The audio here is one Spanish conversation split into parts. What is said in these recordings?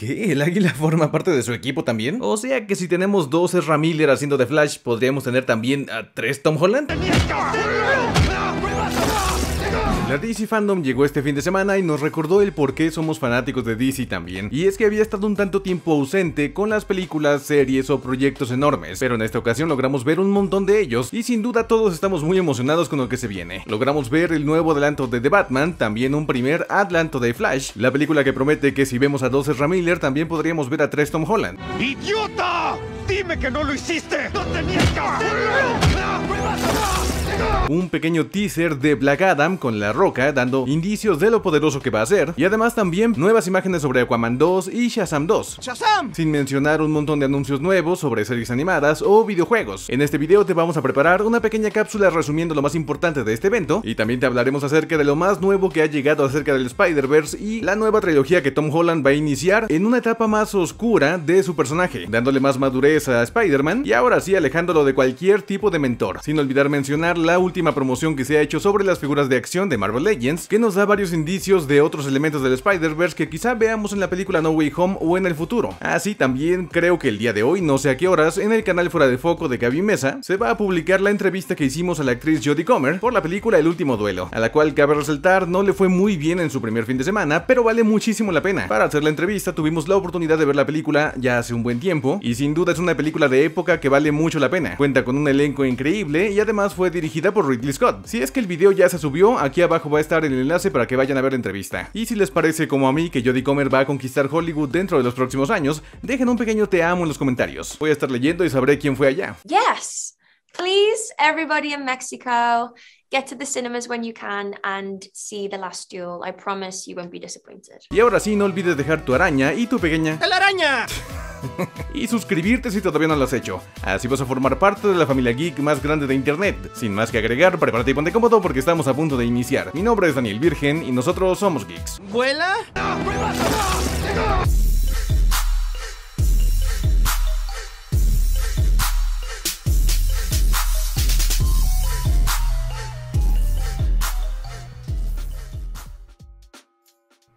¿Qué? ¿El águila forma parte de su equipo también? O sea que si tenemos dos Ezra Miller haciendo de Flash, podríamos tener también a tres Tom Holland. La DC Fandom llegó este fin de semana y nos recordó el por qué somos fanáticos de DC también, y es que había estado un tanto tiempo ausente con las películas, series o proyectos enormes, pero en esta ocasión logramos ver un montón de ellos, y sin duda todos estamos muy emocionados con lo que se viene. Logramos ver el nuevo adelanto de The Batman, también un primer adelanto de Flash, la película que promete que si vemos a dos Ramiller también podríamos ver a tres Tom Holland. ¡Idiota! ¡Dime que no lo hiciste! ¡No un pequeño teaser de Black Adam con la roca dando indicios de lo poderoso que va a ser y además también nuevas imágenes sobre Aquaman 2 y Shazam 2. ¡Shazam! Sin mencionar un montón de anuncios nuevos sobre series animadas o videojuegos. En este video te vamos a preparar una pequeña cápsula resumiendo lo más importante de este evento y también te hablaremos acerca de lo más nuevo que ha llegado acerca del Spider-Verse y la nueva trilogía que Tom Holland va a iniciar en una etapa más oscura de su personaje, dándole más madurez a Spider-Man y ahora sí alejándolo de cualquier tipo de mentor, sin olvidar mencionar la última promoción que se ha hecho sobre las figuras de acción de Marvel Legends, que nos da varios indicios de otros elementos del Spider-Verse que quizá veamos en la película No Way Home o en el futuro. Así ah, también creo que el día de hoy, no sé a qué horas, en el canal Fuera de Foco de Gaby Mesa, se va a publicar la entrevista que hicimos a la actriz Jodie Comer por la película El Último Duelo, a la cual cabe resaltar no le fue muy bien en su primer fin de semana, pero vale muchísimo la pena. Para hacer la entrevista tuvimos la oportunidad de ver la película ya hace un buen tiempo, y sin duda es una película de época que vale mucho la pena. Cuenta con un elenco increíble y además fue dirigida por Ridley Scott. Si es que el video ya se subió, aquí abajo va a estar el enlace para que vayan a ver la entrevista. Y si les parece como a mí que Jodie Comer va a conquistar Hollywood dentro de los próximos años, dejen un pequeño te amo en los comentarios. Voy a estar leyendo y sabré quién fue allá. Yes. Please, everybody in Mexico, get to the cinemas when you can and see The Last Duel. I promise you won't be disappointed. Y ahora sí, no olvides dejar tu araña y tu pequeña... ¡La araña! y suscribirte si todavía no lo has hecho. Así vas a formar parte de la familia geek más grande de internet. Sin más que agregar, prepárate y ponte cómodo porque estamos a punto de iniciar. Mi nombre es Daniel Virgen y nosotros somos geeks. ¿Vuela?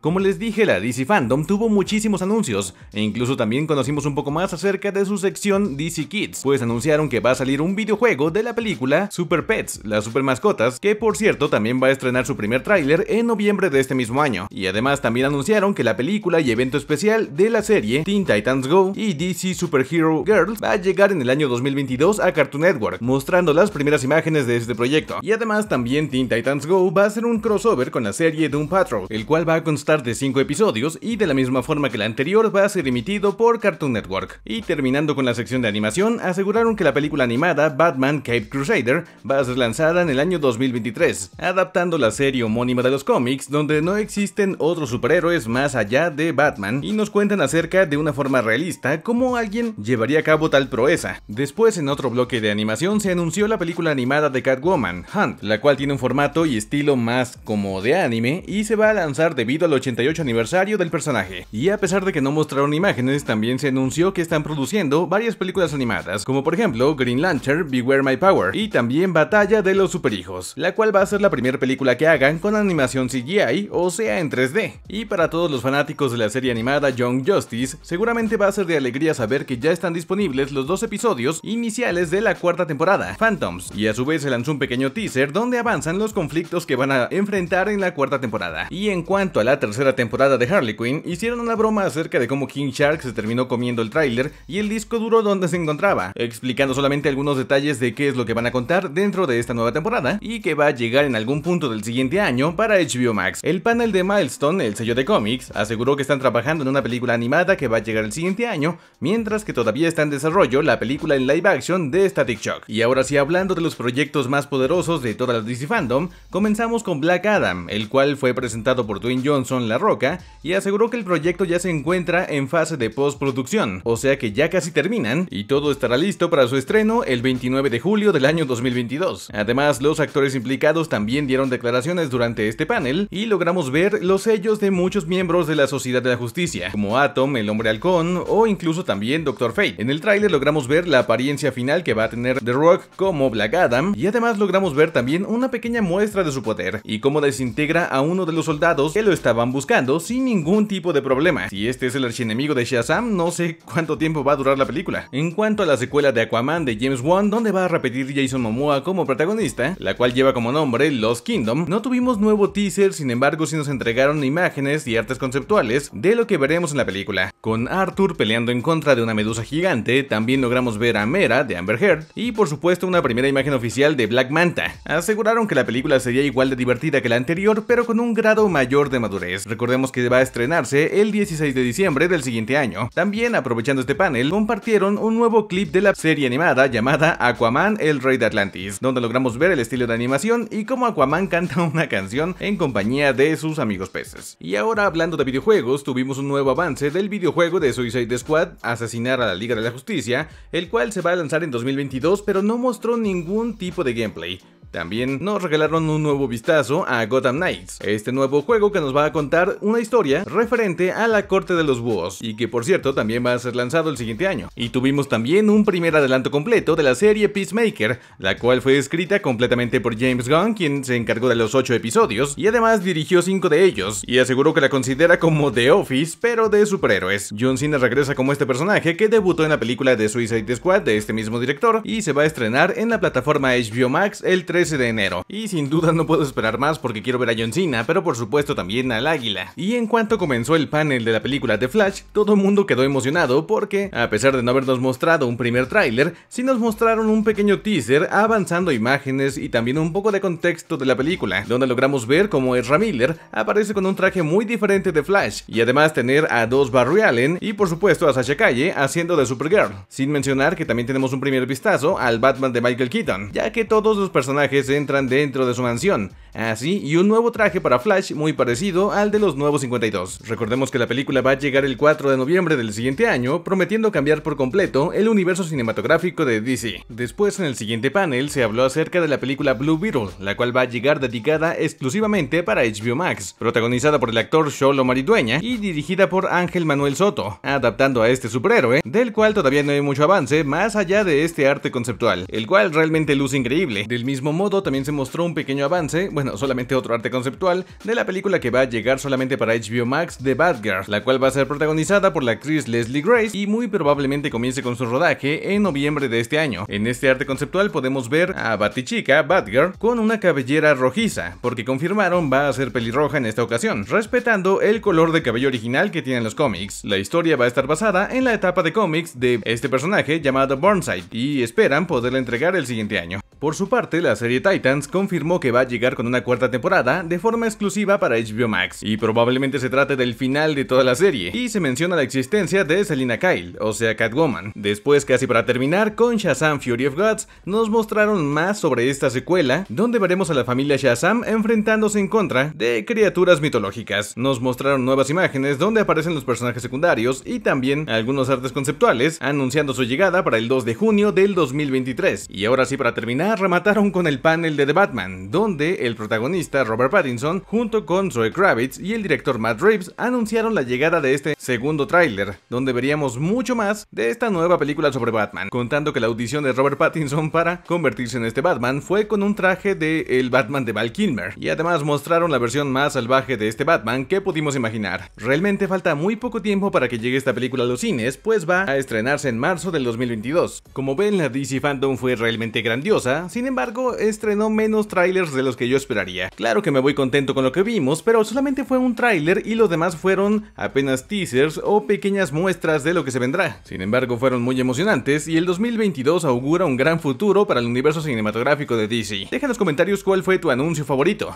Como les dije, la DC Fandom tuvo muchísimos anuncios, e incluso también conocimos un poco más acerca de su sección DC Kids, pues anunciaron que va a salir un videojuego de la película Super Pets, las super mascotas, que por cierto también va a estrenar su primer tráiler en noviembre de este mismo año. Y además también anunciaron que la película y evento especial de la serie Teen Titans Go y DC Superhero Girls va a llegar en el año 2022 a Cartoon Network, mostrando las primeras imágenes de este proyecto. Y además también Teen Titans Go va a ser un crossover con la serie Doom Patrol, el cual va a constar de 5 episodios y de la misma forma que la anterior va a ser emitido por Cartoon Network. Y terminando con la sección de animación, aseguraron que la película animada Batman Cape Crusader va a ser lanzada en el año 2023, adaptando la serie homónima de los cómics donde no existen otros superhéroes más allá de Batman y nos cuentan acerca de una forma realista cómo alguien llevaría a cabo tal proeza. Después en otro bloque de animación se anunció la película animada de Catwoman, Hunt, la cual tiene un formato y estilo más como de anime y se va a lanzar debido a los 88 aniversario del personaje. Y a pesar de que no mostraron imágenes, también se anunció que están produciendo varias películas animadas, como por ejemplo Green Lantern, Beware My Power y también Batalla de los Superhijos, la cual va a ser la primera película que hagan con animación CGI, o sea en 3D. Y para todos los fanáticos de la serie animada Young Justice, seguramente va a ser de alegría saber que ya están disponibles los dos episodios iniciales de la cuarta temporada, Phantoms, y a su vez se lanzó un pequeño teaser donde avanzan los conflictos que van a enfrentar en la cuarta temporada. Y en cuanto a la tercera tercera temporada de Harley Quinn, hicieron una broma acerca de cómo King Shark se terminó comiendo el tráiler y el disco duro donde se encontraba, explicando solamente algunos detalles de qué es lo que van a contar dentro de esta nueva temporada y que va a llegar en algún punto del siguiente año para HBO Max. El panel de Milestone, el sello de cómics, aseguró que están trabajando en una película animada que va a llegar el siguiente año, mientras que todavía está en desarrollo la película en live action de Static Shock. Y ahora sí, hablando de los proyectos más poderosos de toda la DC Fandom, comenzamos con Black Adam, el cual fue presentado por Dwayne Johnson la Roca y aseguró que el proyecto ya se encuentra en fase de postproducción, o sea que ya casi terminan y todo estará listo para su estreno el 29 de julio del año 2022. Además, los actores implicados también dieron declaraciones durante este panel y logramos ver los sellos de muchos miembros de la Sociedad de la Justicia, como Atom, el Hombre Halcón o incluso también Doctor Fate. En el tráiler logramos ver la apariencia final que va a tener The Rock como Black Adam y además logramos ver también una pequeña muestra de su poder y cómo desintegra a uno de los soldados que lo estaba buscando sin ningún tipo de problema. Si este es el archienemigo de Shazam, no sé cuánto tiempo va a durar la película. En cuanto a la secuela de Aquaman de James Wan, donde va a repetir Jason Momoa como protagonista, la cual lleva como nombre Lost Kingdom, no tuvimos nuevo teaser, sin embargo sí nos entregaron imágenes y artes conceptuales de lo que veremos en la película. Con Arthur peleando en contra de una medusa gigante, también logramos ver a Mera de Amber Heard y por supuesto una primera imagen oficial de Black Manta. Aseguraron que la película sería igual de divertida que la anterior, pero con un grado mayor de madurez. Recordemos que va a estrenarse el 16 de diciembre del siguiente año. También, aprovechando este panel, compartieron un nuevo clip de la serie animada llamada Aquaman, el rey de Atlantis, donde logramos ver el estilo de animación y cómo Aquaman canta una canción en compañía de sus amigos peces. Y ahora, hablando de videojuegos, tuvimos un nuevo avance del videojuego de Suicide Squad, Asesinar a la Liga de la Justicia, el cual se va a lanzar en 2022 pero no mostró ningún tipo de gameplay. También nos regalaron un nuevo vistazo a Gotham Knights, este nuevo juego que nos va a contar una historia referente a la corte de los búhos, y que por cierto también va a ser lanzado el siguiente año. Y tuvimos también un primer adelanto completo de la serie Peacemaker, la cual fue escrita completamente por James Gunn, quien se encargó de los 8 episodios, y además dirigió 5 de ellos, y aseguró que la considera como The Office, pero de superhéroes. John Cena regresa como este personaje que debutó en la película de Suicide Squad de este mismo director, y se va a estrenar en la plataforma HBO Max el 3 de enero. Y sin duda no puedo esperar más porque quiero ver a John Cena, pero por supuesto también al águila. Y en cuanto comenzó el panel de la película de Flash, todo el mundo quedó emocionado porque, a pesar de no habernos mostrado un primer tráiler, sí nos mostraron un pequeño teaser avanzando imágenes y también un poco de contexto de la película, donde logramos ver cómo Ezra Miller aparece con un traje muy diferente de Flash, y además tener a dos Barry Allen y por supuesto a Sasha Calle haciendo de Supergirl, sin mencionar que también tenemos un primer vistazo al Batman de Michael Keaton, ya que todos los personajes se entran dentro de su mansión. Así, y un nuevo traje para Flash muy parecido al de los nuevos 52. Recordemos que la película va a llegar el 4 de noviembre del siguiente año, prometiendo cambiar por completo el universo cinematográfico de DC. Después, en el siguiente panel, se habló acerca de la película Blue Beetle, la cual va a llegar dedicada exclusivamente para HBO Max, protagonizada por el actor Solo Maridueña y dirigida por Ángel Manuel Soto, adaptando a este superhéroe, del cual todavía no hay mucho avance más allá de este arte conceptual, el cual realmente luce increíble. Del mismo también se mostró un pequeño avance, bueno, solamente otro arte conceptual, de la película que va a llegar solamente para HBO Max, The Batgirl, la cual va a ser protagonizada por la actriz Leslie Grace y muy probablemente comience con su rodaje en noviembre de este año. En este arte conceptual podemos ver a Batichica, Batgirl, con una cabellera rojiza, porque confirmaron va a ser pelirroja en esta ocasión, respetando el color de cabello original que tienen los cómics. La historia va a estar basada en la etapa de cómics de este personaje llamado Burnside y esperan poderla entregar el siguiente año. Por su parte, la serie Titans confirmó que va a llegar con una cuarta temporada de forma exclusiva para HBO Max, y probablemente se trate del final de toda la serie, y se menciona la existencia de Selina Kyle, o sea Catwoman. Después, casi para terminar, con Shazam Fury of Gods, nos mostraron más sobre esta secuela, donde veremos a la familia Shazam enfrentándose en contra de criaturas mitológicas. Nos mostraron nuevas imágenes donde aparecen los personajes secundarios y también algunos artes conceptuales, anunciando su llegada para el 2 de junio del 2023. Y ahora sí, para terminar, remataron con el panel de The Batman, donde el protagonista Robert Pattinson, junto con Zoe Kravitz y el director Matt Reeves, anunciaron la llegada de este segundo tráiler, donde veríamos mucho más de esta nueva película sobre Batman, contando que la audición de Robert Pattinson para convertirse en este Batman fue con un traje de el Batman de Val Kilmer, y además mostraron la versión más salvaje de este Batman que pudimos imaginar. Realmente falta muy poco tiempo para que llegue esta película a los cines, pues va a estrenarse en marzo del 2022. Como ven, la DC Fandom fue realmente grandiosa, sin embargo estrenó menos trailers de los que yo esperaría. Claro que me voy contento con lo que vimos, pero solamente fue un trailer y los demás fueron apenas teasers o pequeñas muestras de lo que se vendrá. Sin embargo fueron muy emocionantes y el 2022 augura un gran futuro para el universo cinematográfico de DC. Deja en los comentarios cuál fue tu anuncio favorito.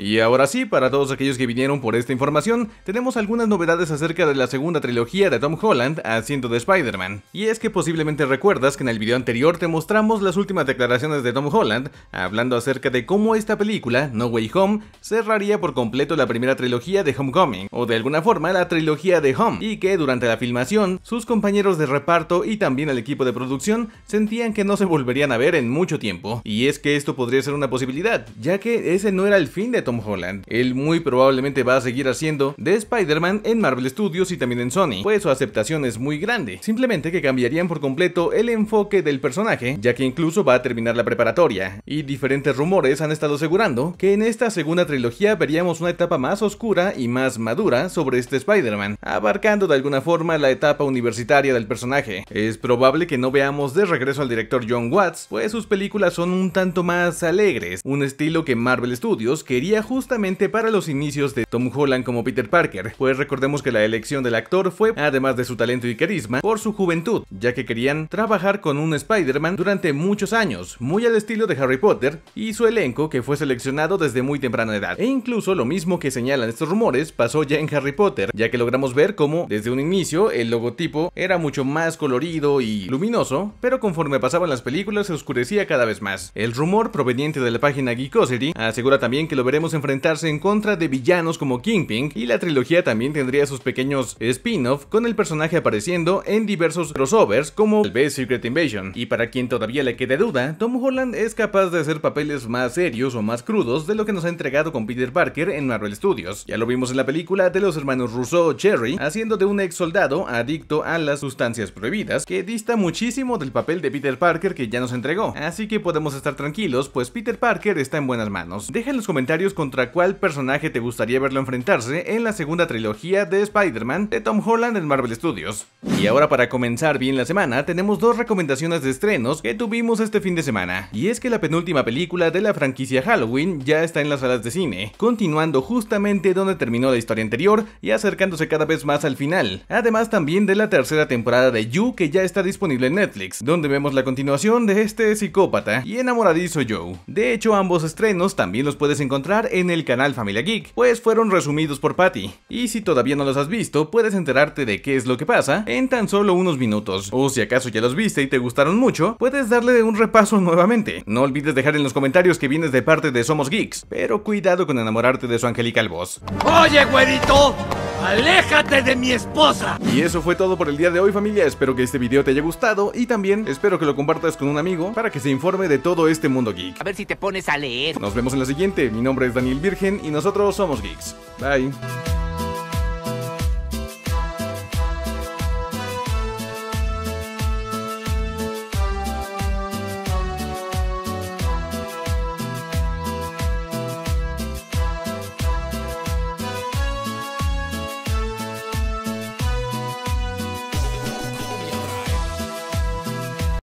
Y ahora sí, para todos aquellos que vinieron por esta información, tenemos algunas novedades acerca de la segunda trilogía de Tom Holland haciendo de Spider-Man. Y es que posiblemente recuerdas que en el video anterior te mostramos las últimas declaraciones de Tom Holland hablando acerca de cómo esta película, No Way Home, cerraría por completo la primera trilogía de Homecoming, o de alguna forma la trilogía de Home, y que durante la filmación, sus compañeros de reparto y también el equipo de producción sentían que no se volverían a ver en mucho tiempo. Y es que esto podría ser una posibilidad, ya que ese no era el fin de Tom Holland. Él muy probablemente va a seguir haciendo de Spider-Man en Marvel Studios y también en Sony, pues su aceptación es muy grande, simplemente que cambiarían por completo el enfoque del personaje, ya que incluso va a terminar la preparatoria, y diferentes rumores han estado asegurando que en esta segunda trilogía veríamos una etapa más oscura y más madura sobre este Spider-Man, abarcando de alguna forma la etapa universitaria del personaje. Es probable que no veamos de regreso al director John Watts, pues sus películas son un tanto más alegres, un estilo que Marvel Studios quería justamente para los inicios de Tom Holland como Peter Parker, pues recordemos que la elección del actor fue, además de su talento y carisma, por su juventud, ya que querían trabajar con un Spider-Man durante muchos años, muy al estilo de Harry Potter y su elenco que fue seleccionado desde muy temprana edad. E incluso lo mismo que señalan estos rumores pasó ya en Harry Potter, ya que logramos ver cómo desde un inicio el logotipo era mucho más colorido y luminoso, pero conforme pasaban las películas se oscurecía cada vez más. El rumor proveniente de la página Geekosity asegura también que lo veremos enfrentarse en contra de villanos como Kingpin y la trilogía también tendría sus pequeños spin-off con el personaje apareciendo en diversos crossovers como el B Secret Invasion. Y para quien todavía le quede duda, Tom Holland es capaz de hacer papeles más serios o más crudos de lo que nos ha entregado con Peter Parker en Marvel Studios. Ya lo vimos en la película de los hermanos Russo Cherry, haciendo de un ex soldado adicto a las sustancias prohibidas, que dista muchísimo del papel de Peter Parker que ya nos entregó. Así que podemos estar tranquilos, pues Peter Parker está en buenas manos. Deja en los comentarios contra cuál personaje te gustaría verlo enfrentarse en la segunda trilogía de Spider-Man de Tom Holland en Marvel Studios. Y ahora para comenzar bien la semana tenemos dos recomendaciones de estrenos que tuvimos este fin de semana. Y es que la penúltima película de la franquicia Halloween ya está en las salas de cine, continuando justamente donde terminó la historia anterior y acercándose cada vez más al final. Además también de la tercera temporada de You que ya está disponible en Netflix, donde vemos la continuación de este psicópata y enamoradizo Joe. De hecho ambos estrenos también los puedes encontrar en el canal Familia Geek, pues fueron resumidos por Patty. Y si todavía no los has visto, puedes enterarte de qué es lo que pasa en tan solo unos minutos. O si acaso ya los viste y te gustaron mucho, puedes darle un repaso nuevamente. No olvides dejar en los comentarios que vienes de parte de Somos Geeks, pero cuidado con enamorarte de su angelical voz. ¡Oye, güerito! ¡Aléjate de mi esposa! Y eso fue todo por el día de hoy familia, espero que este video te haya gustado y también espero que lo compartas con un amigo para que se informe de todo este mundo geek. A ver si te pones a leer. Nos vemos en la siguiente, mi nombre es Daniel Virgen y nosotros somos geeks. Bye.